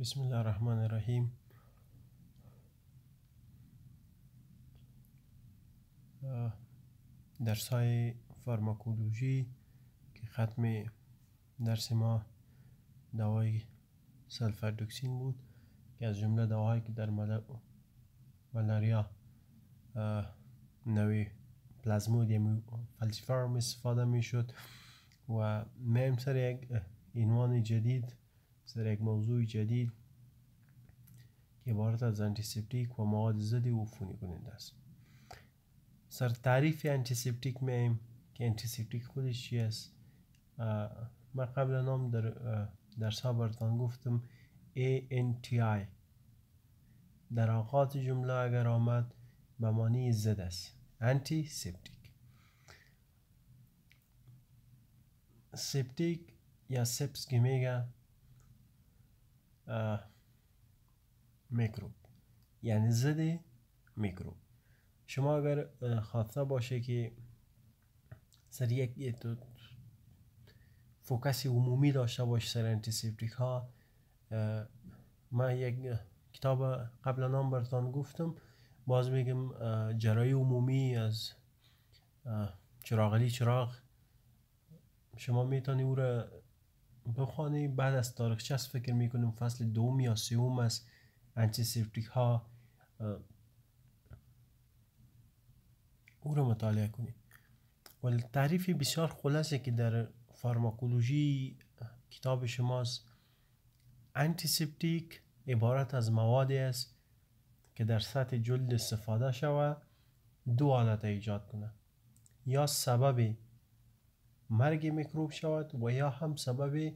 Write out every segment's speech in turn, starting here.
بسم الله الرحمن الرحیم درس های فارماکولوژی که ختم درس ما دوای سلفردوکسین بود که از جمله دوایی که در ملاریا نوی پلازمودیم فلسفرم استفاده می شد و میم سر یک عنوان جدید سر یک موضوع جدید که عبارت از انتیسپتیک و مواد ضد عفونی کننده است سر تعریف انتیسپتیک میایم که انتیسپتیک خودش چی است من قبل نام در درس ها برتان گفتم i در آقات جمله اگر آمد به معنی ضد است انتی سپتیک سپتیک یا سپس که میگه میکروب یعنی ضد میکروب شما اگر خاطره باشه که سر یک فوکس عمومی داشته باش سر انتیسپتیک ها من یک کتاب قبل نام برتان گفتم باز میگم جرای عمومی از چراغلی چراغ شما میتونی او را بخوانی بعد از تاریخچه است فکر میکنیم فصل دوم یا سیوم از انتیسیپتیک ها او رو مطالعه کنیم ولی تعریف بسیار خلاصه که در فارماکولوژی کتاب شماست انتیسپتیک عبارت از موادی است که در سطح جلد استفاده شود دو حالت ایجاد کنه یا سبب مرگ میکروب شود و یا هم سبب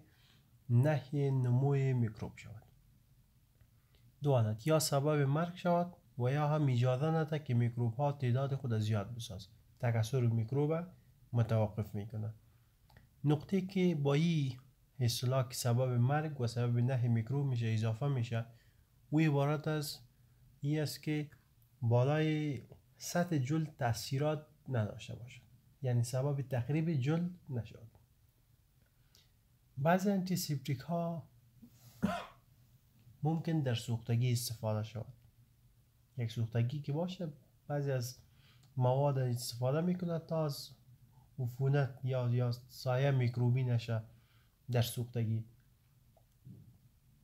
نهی نموی میکروب شود دو عدد یا سبب مرگ شود و یا هم اجازه نده که میکروب ها تعداد خود زیاد بساز تکثر میکروب متوقف میکنه نقطه که با این اصطلاح که سبب مرگ و سبب نه میکروب میشه اضافه میشه او عبارت از ای است که بالای سطح جلد تاثیرات نداشته باشد یعنی سبب تخریب جلد نشد بعضی انتیسیپتیک ها ممکن در سوختگی استفاده شود یک سوختگی که باشه بعضی از مواد استفاده میکنه تا از عفونت یا یا سایه میکروبی نشه در سوختگی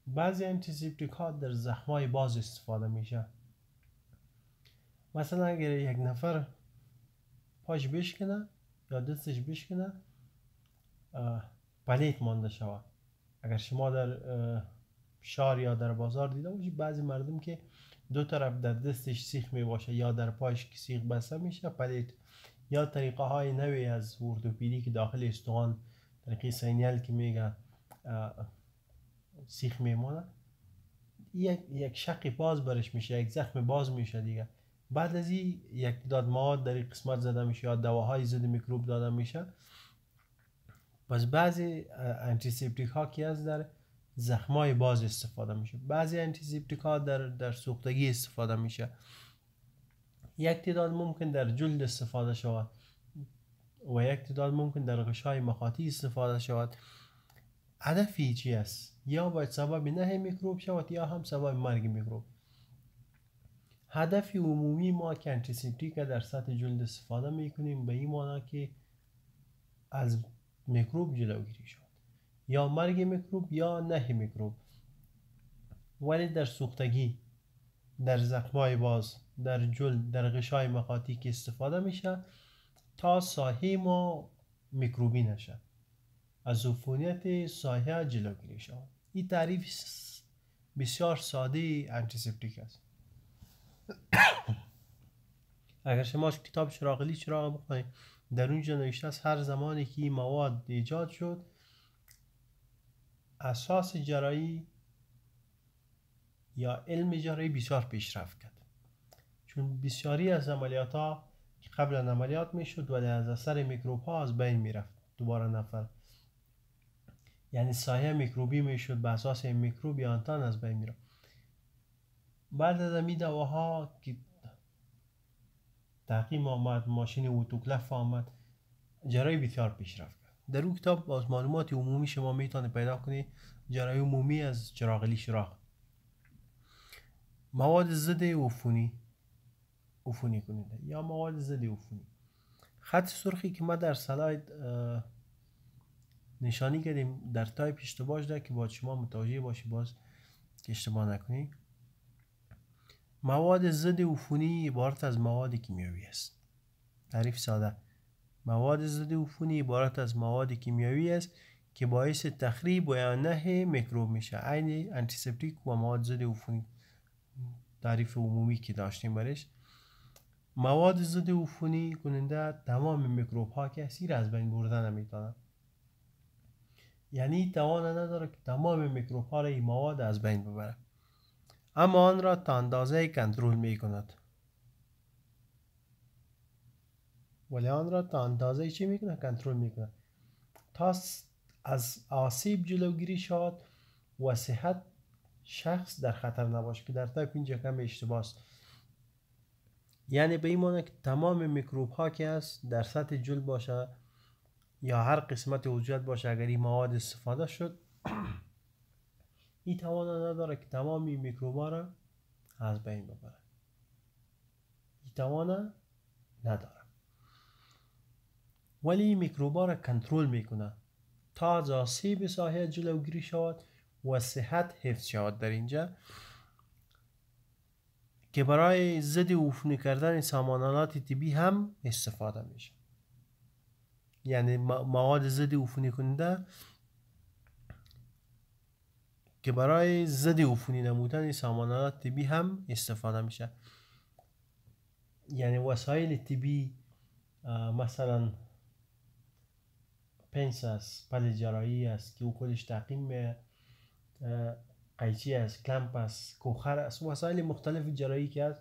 بعضی انتیسیپتیک ها در زخمای باز استفاده میشه مثلا اگر یک نفر پاش بشکنه یا دستش بشکنه پلیت مانده شوه اگر شما در شار یا در بازار دیده باشید بعضی مردم که دو طرف در دستش سیخ می باشه یا در پاش که سیخ بسته میشه پلیت یا طریقه های نوی از ارتوپیدی که داخل استوان طریقه سینیل که میگه سیخ میمونه یک یک شق باز برش میشه یک زخم باز میشه دیگه بعد از این یک تعداد مواد در این قسمت زده میشه یا دواهای ضد میکروب داده میشه پس بعضی انتیسیپتیک ها که از در زخمای باز استفاده میشه بعضی انتیسیپتیک ها در, در سوختگی استفاده میشه یک تعداد ممکن در جلد استفاده شود و یک تعداد ممکن در غشای مخاطی استفاده شود هدف چی است یا باید سبب نه میکروب شود یا هم سبب مرگ میکروب هدف عمومی ما که در سطح جلد استفاده می کنیم به این معنی که از میکروب جلوگیری شد یا مرگ میکروب یا نه میکروب ولی در سوختگی در زخمای باز در جلد در غشای مقاطی که استفاده میشه تا ساحه ما میکروبی نشه از افونیت ساحه جلوگیری شود این تعریف بسیار ساده انتیسپتیک است اگر شما کتاب چراغلی چراغ بخونید در اونجا نوشته است هر زمانی که این مواد ایجاد شد اساس جرایی یا علم جرایی بسیار پیشرفت کرد چون بسیاری از عملیات ها که قبلا عملیات میشد ولی از اثر میکروب ها از بین رفت دوباره نفر یعنی سایه میکروبی میشد به اساس میکروب یا انتان از بین رفت بعد از ها که تحقیم آمد ماشین اوتوکلف آمد جرای بسیار پیشرفت کرد در اون کتاب از معلومات عمومی شما میتونه پیدا کنید جرای عمومی از چراغلی شراغ مواد ضد فونی عفونی کنید، یا مواد ضد عفونی خط سرخی که ما در سلاید نشانی کردیم در تایپ اشتباه شده که با شما متوجه باشی باز که اشتباه نکنید. مواد ضد عفونی عبارت از مواد کیمیاوی. است تعریف ساده مواد ضد عفونی عبارت از مواد کیمیاوی است که باعث تخریب و یا میکروب میشه عین انتیسپتیک و مواد ضد عفونی تعریف عمومی که داشتیم برش مواد ضد عفونی کننده تمام میکروب ها که سیر از بین بردن میتونن یعنی توان نداره که تمام میکروب ها را این مواد از بین ببره اما آن را تا اندازه کنترل می کند ولی آن را تا اندازه چی می کند؟ کنترل می کند تا از آسیب جلوگیری شود و صحت شخص در خطر نباشد، که در تک اینجا کم اشتباه است یعنی به این که تمام میکروب ها که است در سطح جل باشه یا هر قسمت وجود باشه اگر این مواد استفاده شد این توان نداره که تمام این میکروبا را از بین ببره این توان نداره ولی این میکروبا را کنترل میکنه تا از آسیب ساحه جلوگیری شود و صحت حفظ شود در اینجا که برای ضد عفونی کردن سامانالات طبی هم استفاده میشه یعنی مواد ضد عفونی کننده که برای ضد عفونی نمودن سامانات طبی هم استفاده میشه یعنی وسایل طبی مثلا پنس است پل جرایی است که او خودش تقیم قیچی است کلمپ است کوخر است وسایل مختلف جرایی که هست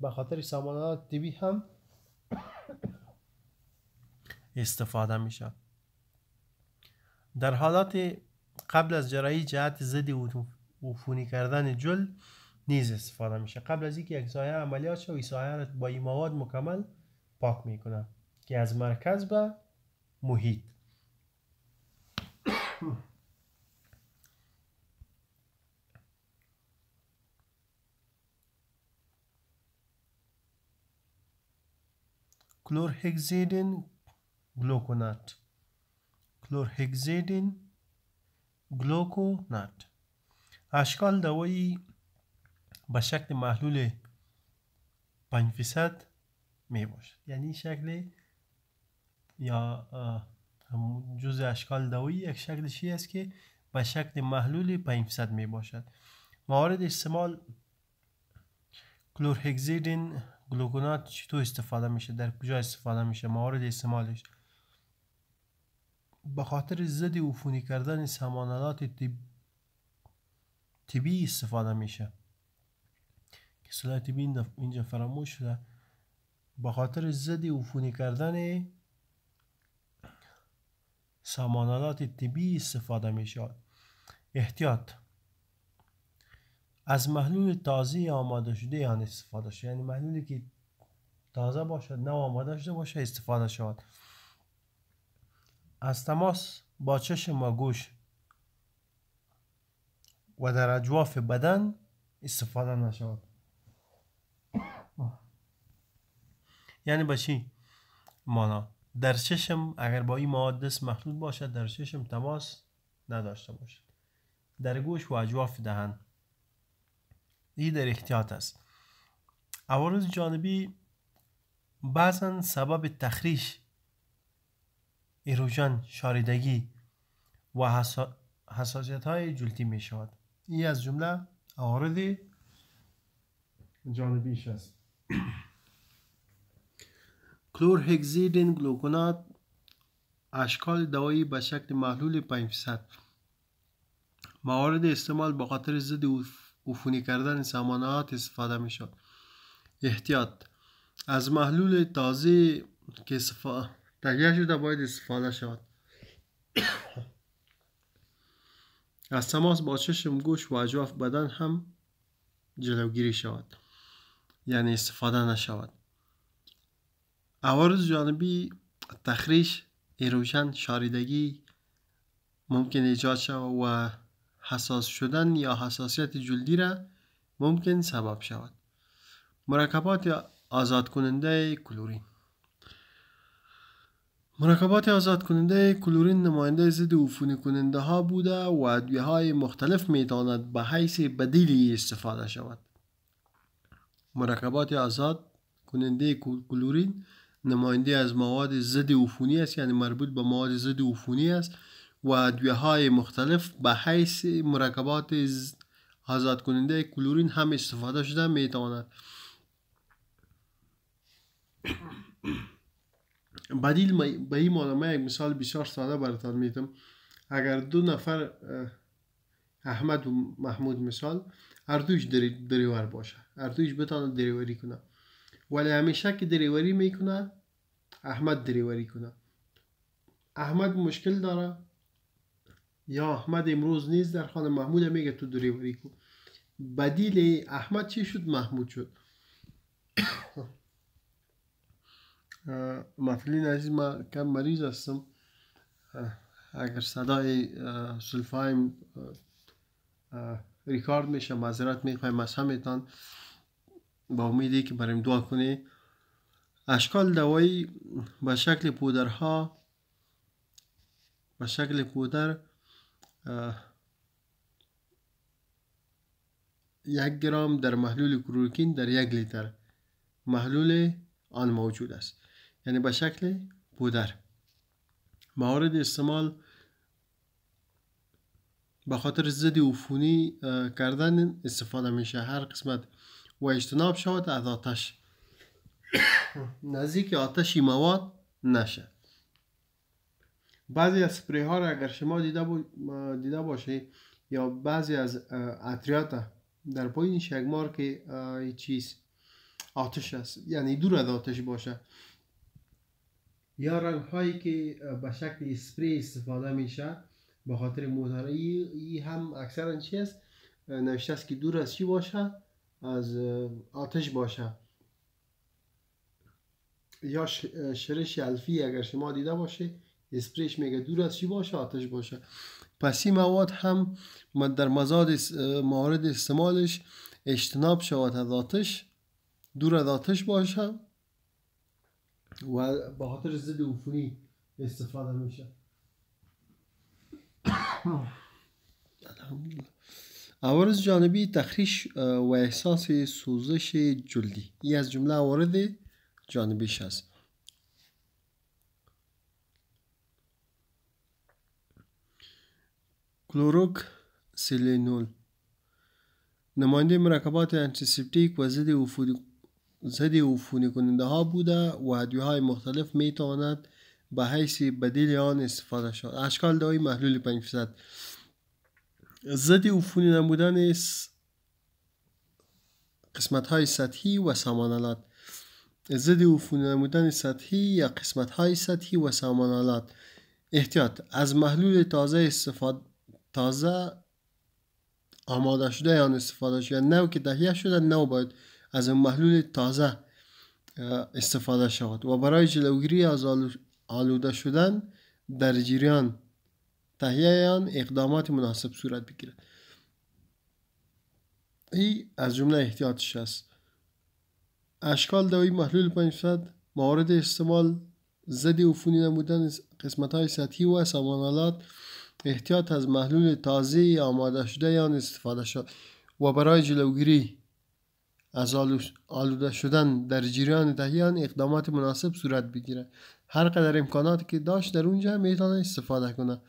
به خاطر سامانات طبی هم استفاده میشه در حالات قبل از جراحی جهت ضد عفونی کردن جل نیز استفاده میشه قبل از اینکه یک سایه عملیات شد سایه را با این مواد مکمل پاک میکنه که از مرکز به محیط هگزیدین گلوکونات هگزیدین گلوکونات اشکال دوایی به شکل محلول 5 فیصد می باشد یعنی شکل یا جز اشکال دوایی یک شکل چی است که به شکل محلول 5 فیصد می باشد موارد استعمال کلورهگزیدین گلوکونات تو استفاده میشه در کجا استفاده میشه موارد استعمالش به خاطر ضد عفونی کردن سمانلات طبی استفاده میشه که سلاح طبی اینجا فراموش شده به خاطر ضد عفونی کردن سامانالات طبی استفاده میشه. احتیاط از محلول تازه آماده شده آن یعنی استفاده شود یعنی محلولی که تازه باشد نه آماده شده باشد استفاده شود از تماس با چشم و گوش و در اجواف بدن استفاده نشود یعنی با چی مانا در چشم اگر با این دست مخلوط باشد در چشم تماس نداشته باشد در گوش و اجواف دهن این در احتیاط است عوارض جانبی بعضا سبب تخریش ایروژن شاریدگی و حسا... حساسیت های جلتی می شود این از جمله عوارض جانبیش است کلور هگزیدین گلوکونات اشکال دوایی به شکل محلول 5 فیصد موارد استعمال به خاطر ضد عفونی کردن سامانات استفاده می شود احتیاط از محلول تازه که در یه باید استفاده شود از تماس با چشم گوش و اجواف بدن هم جلوگیری شود یعنی استفاده نشود عوارض جانبی تخریش ایروژن شاریدگی ممکن ایجاد شود و حساس شدن یا حساسیت جلدی را ممکن سبب شود مرکبات آزاد کننده کلورین مرکبات آزاد کننده کلورین نماینده ضد عفونی کننده ها بوده و ادویه های مختلف می تواند به حیث بدیلی استفاده شود. مرکبات آزاد کننده کلورین نماینده از مواد ضد عفونی است یعنی مربوط به مواد ضد عفونی است و ادویه های مختلف به حیث مرکبات آزاد کننده کلورین هم استفاده شده می بدیل به این معنی یک مثال بسیار ساده براتان میدم اگر دو نفر احمد و محمود مثال هر دوش دریور باشه هر دوش بتانه دریوری کنه ولی همیشه که دریوری میکنه احمد دریوری کنه احمد مشکل داره یا احمد امروز نیست در خانه محمود میگه تو دریوری کن بدیل احمد چی شد محمود شد محفلین عزیز ما کم مریض هستم اگر صدای سلفایم ریکارد میشه معذرت میخوایم از همتان با امیدی که بریم دعا کنی اشکال دوایی به شکل پودرها به شکل پودر یک گرام در محلول کلورکین در یک لیتر محلول آن موجود است یعنی به شکل پودر موارد استعمال به خاطر ضد عفونی کردن استفاده میشه هر قسمت و اجتناب شود از آتش نزدیک آتشی مواد نشه بعضی از سپری ها را اگر شما دیده, با... دیده یا بعضی از اطریات در پایین شگمار که چیز آتش است یعنی دور از آتش باشه یا رنگ هایی که به شکل اسپری استفاده میشه به خاطر موتور ای هم اکثرا چی است نوشته است که دور از چی باشه از آتش باشه یا شرش الفی اگر شما دیده باشه اسپریش میگه دور از چی باشه آتش باشه پس این مواد هم در مزاد موارد استعمالش اجتناب شود از آتش دور از آتش باشه و به خاطر ضد استفاده میشه عوارض جانبی تخریش و احساس سوزش جلدی این از جمله عوارض جانبیش است کلوروک سیلینول نماینده مرکبات انتیسپتیک و ضد عفونی ضد عفونی کننده ها بوده و هدیه های مختلف می تواند به حیث بدیل آن استفاده شود. اشکال دوی محلول 5 فیصد ضد عفونی نمودن قسمت های سطحی و سامانالات ضد عفونی نمودن سطحی یا قسمت های سطحی و سامانالات احتیاط از محلول تازه استفاده تازه آماده شده آن استفاده شده نو که تهیه شده نو باید از این محلول تازه استفاده شود و برای جلوگیری از آلوده شدن در جریان تهیه آن اقدامات مناسب صورت بگیرد ای از جمله احتیاطش است اشکال دوی محلول 500 موارد استعمال و فونی نمودن قسمت های سطحی و سامانالات احتیاط از محلول تازه آماده شده یا استفاده شد و برای جلوگیری از آلوده شدن در جریان دهیان اقدامات مناسب صورت بگیره هر قدر امکاناتی که داشت در اونجا میتونه استفاده کنه